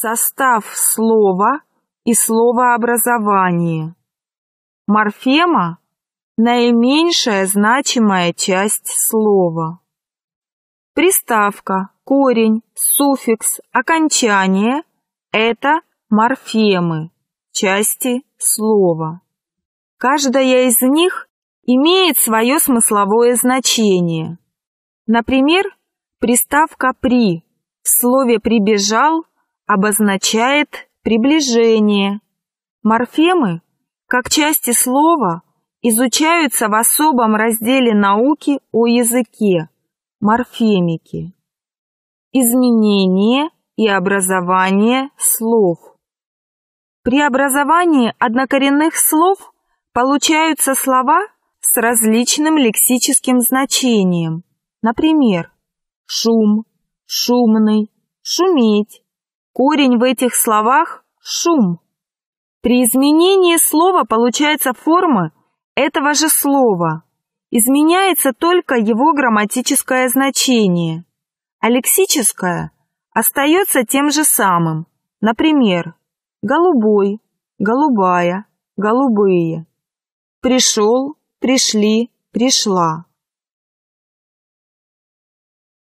Состав слова и словообразование. Морфема – наименьшая значимая часть слова. Приставка, корень, суффикс, окончание – это морфемы, части слова. Каждая из них имеет свое смысловое значение. Например, приставка «при» в слове «прибежал» обозначает приближение. Морфемы, как части слова, изучаются в особом разделе науки о языке – морфемики. Изменение и образование слов. При образовании однокоренных слов получаются слова с различным лексическим значением. Например, шум, шумный, шуметь, Корень в этих словах – шум. При изменении слова получается форма этого же слова. Изменяется только его грамматическое значение. А лексическое остается тем же самым. Например, голубой, голубая, голубые. Пришел, пришли, пришла.